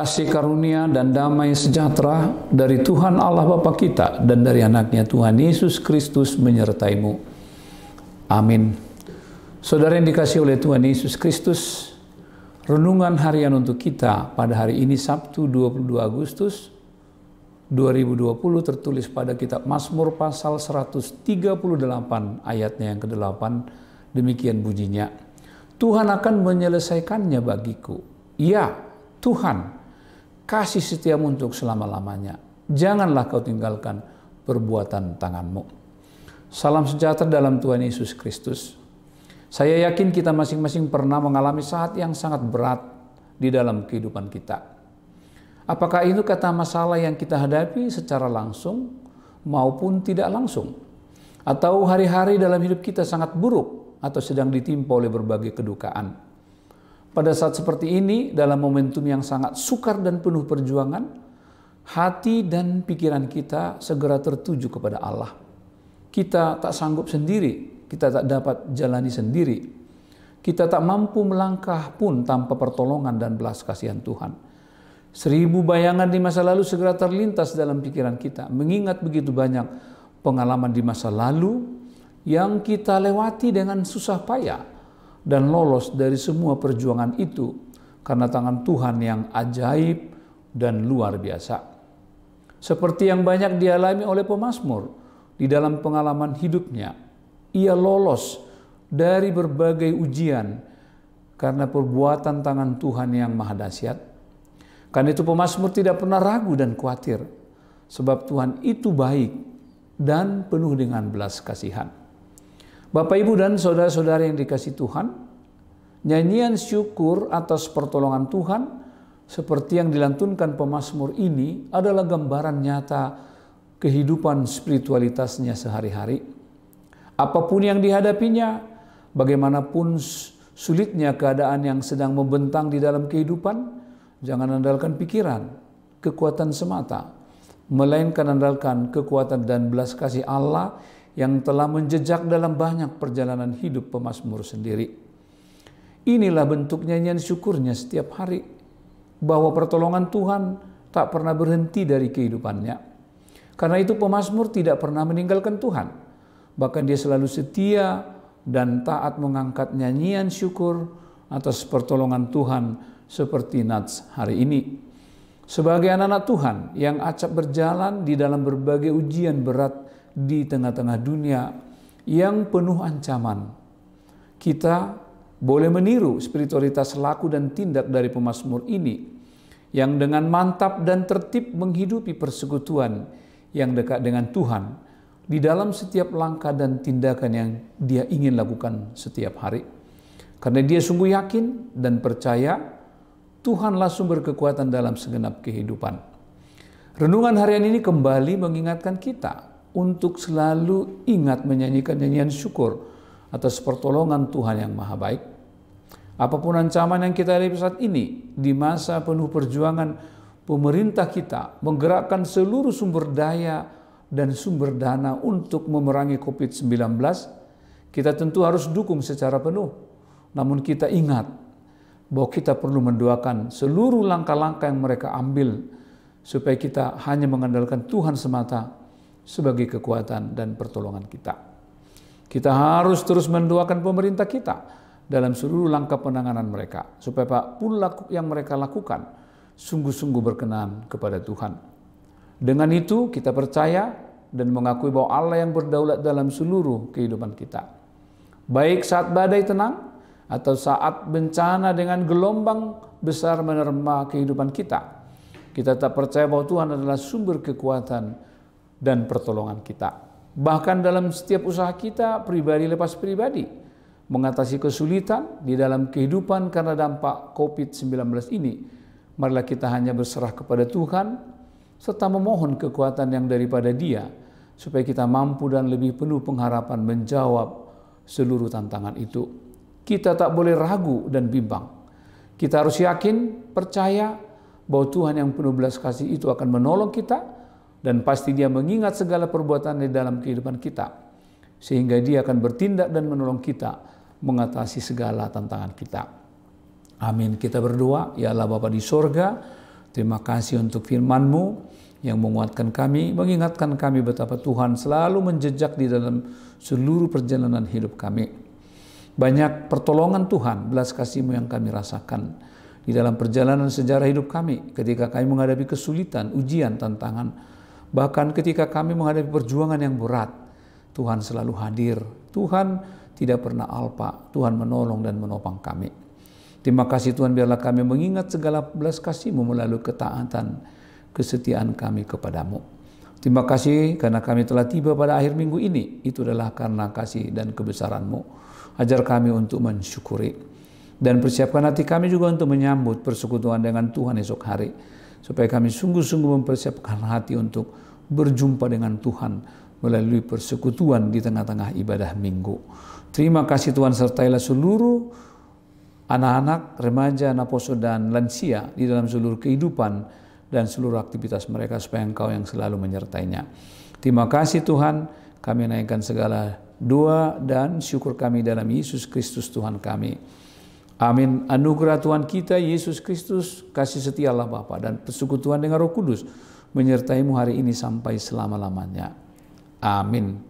kasih karunia dan damai sejahtera dari Tuhan Allah Bapa kita dan dari anaknya Tuhan Yesus Kristus menyertaimu. Amin. Saudara yang dikasih oleh Tuhan Yesus Kristus, renungan harian untuk kita pada hari ini Sabtu 22 Agustus 2020 tertulis pada kitab Mazmur pasal 138 ayatnya yang ke-8 demikian bunyinya. Tuhan akan menyelesaikannya bagiku. Ya, Tuhan kasih setiamu untuk selama-lamanya. Janganlah kau tinggalkan perbuatan tanganmu. Salam sejahtera dalam Tuhan Yesus Kristus. Saya yakin kita masing-masing pernah mengalami saat yang sangat berat di dalam kehidupan kita. Apakah itu kata masalah yang kita hadapi secara langsung maupun tidak langsung? Atau hari-hari dalam hidup kita sangat buruk atau sedang ditimpa oleh berbagai kedukaan? Pada saat seperti ini, dalam momentum yang sangat sukar dan penuh perjuangan, hati dan pikiran kita segera tertuju kepada Allah. Kita tak sanggup sendiri, kita tak dapat jalani sendiri. Kita tak mampu melangkah pun tanpa pertolongan dan belas kasihan Tuhan. Seribu bayangan di masa lalu segera terlintas dalam pikiran kita, mengingat begitu banyak pengalaman di masa lalu yang kita lewati dengan susah payah dan lolos dari semua perjuangan itu karena tangan Tuhan yang ajaib dan luar biasa. Seperti yang banyak dialami oleh pemazmur di dalam pengalaman hidupnya, ia lolos dari berbagai ujian karena perbuatan tangan Tuhan yang maha dahsyat. Karena itu pemazmur tidak pernah ragu dan khawatir sebab Tuhan itu baik dan penuh dengan belas kasihan. Bapak Ibu dan saudara-saudara yang dikasih Tuhan, nyanyian syukur atas pertolongan Tuhan seperti yang dilantunkan pemazmur ini adalah gambaran nyata kehidupan spiritualitasnya sehari-hari. Apapun yang dihadapinya, bagaimanapun sulitnya keadaan yang sedang membentang di dalam kehidupan, jangan andalkan pikiran, kekuatan semata, melainkan andalkan kekuatan dan belas kasih Allah yang telah menjejak dalam banyak perjalanan hidup pemazmur sendiri. Inilah bentuk nyanyian syukurnya setiap hari, bahwa pertolongan Tuhan tak pernah berhenti dari kehidupannya. Karena itu pemazmur tidak pernah meninggalkan Tuhan. Bahkan dia selalu setia dan taat mengangkat nyanyian syukur atas pertolongan Tuhan seperti Nats hari ini. Sebagai anak-anak Tuhan yang acap berjalan di dalam berbagai ujian berat di tengah-tengah dunia yang penuh ancaman. Kita boleh meniru spiritualitas laku dan tindak dari pemazmur ini yang dengan mantap dan tertib menghidupi persekutuan yang dekat dengan Tuhan di dalam setiap langkah dan tindakan yang dia ingin lakukan setiap hari. Karena dia sungguh yakin dan percaya Tuhanlah sumber kekuatan dalam segenap kehidupan. Renungan harian ini kembali mengingatkan kita untuk selalu ingat menyanyikan nyanyian syukur atas pertolongan Tuhan yang maha baik. Apapun ancaman yang kita hadapi saat ini, di masa penuh perjuangan, pemerintah kita menggerakkan seluruh sumber daya dan sumber dana untuk memerangi COVID-19, kita tentu harus dukung secara penuh. Namun kita ingat bahwa kita perlu mendoakan seluruh langkah-langkah yang mereka ambil supaya kita hanya mengandalkan Tuhan semata sebagai kekuatan dan pertolongan kita. Kita harus terus mendoakan pemerintah kita dalam seluruh langkah penanganan mereka, supaya pula yang mereka lakukan sungguh-sungguh berkenan kepada Tuhan. Dengan itu kita percaya dan mengakui bahwa Allah yang berdaulat dalam seluruh kehidupan kita. Baik saat badai tenang atau saat bencana dengan gelombang besar menerma kehidupan kita. Kita tak percaya bahwa Tuhan adalah sumber kekuatan dan pertolongan kita. Bahkan dalam setiap usaha kita, pribadi lepas pribadi, mengatasi kesulitan di dalam kehidupan karena dampak COVID-19 ini, marilah kita hanya berserah kepada Tuhan, serta memohon kekuatan yang daripada Dia, supaya kita mampu dan lebih penuh pengharapan menjawab seluruh tantangan itu. Kita tak boleh ragu dan bimbang. Kita harus yakin, percaya bahwa Tuhan yang penuh belas kasih itu akan menolong kita dan pasti dia mengingat segala perbuatan di dalam kehidupan kita sehingga dia akan bertindak dan menolong kita mengatasi segala tantangan kita. Amin. Kita berdoa, ya Allah Bapa di sorga, terima kasih untuk firman-Mu yang menguatkan kami, mengingatkan kami betapa Tuhan selalu menjejak di dalam seluruh perjalanan hidup kami. Banyak pertolongan Tuhan, belas kasih-Mu yang kami rasakan di dalam perjalanan sejarah hidup kami ketika kami menghadapi kesulitan, ujian, tantangan, Bahkan ketika kami menghadapi perjuangan yang berat, Tuhan selalu hadir. Tuhan tidak pernah alpa. Tuhan menolong dan menopang kami. Terima kasih Tuhan biarlah kami mengingat segala belas kasihMu melalui ketaatan kesetiaan kami kepadamu. Terima kasih karena kami telah tiba pada akhir minggu ini. Itu adalah karena kasih dan kebesaran-Mu. Ajar kami untuk mensyukuri. Dan persiapkan hati kami juga untuk menyambut persekutuan dengan Tuhan esok hari supaya kami sungguh-sungguh mempersiapkan hati untuk berjumpa dengan Tuhan melalui persekutuan di tengah-tengah ibadah minggu. Terima kasih Tuhan sertailah seluruh anak-anak, remaja, naposo, dan lansia di dalam seluruh kehidupan dan seluruh aktivitas mereka supaya Engkau yang selalu menyertainya. Terima kasih Tuhan, kami naikkan segala doa dan syukur kami dalam Yesus Kristus Tuhan kami. Amin. Anugerah Tuhan kita Yesus Kristus, kasih setia Allah Bapa dan persekutuan dengan Roh Kudus menyertaimu hari ini sampai selama-lamanya. Amin.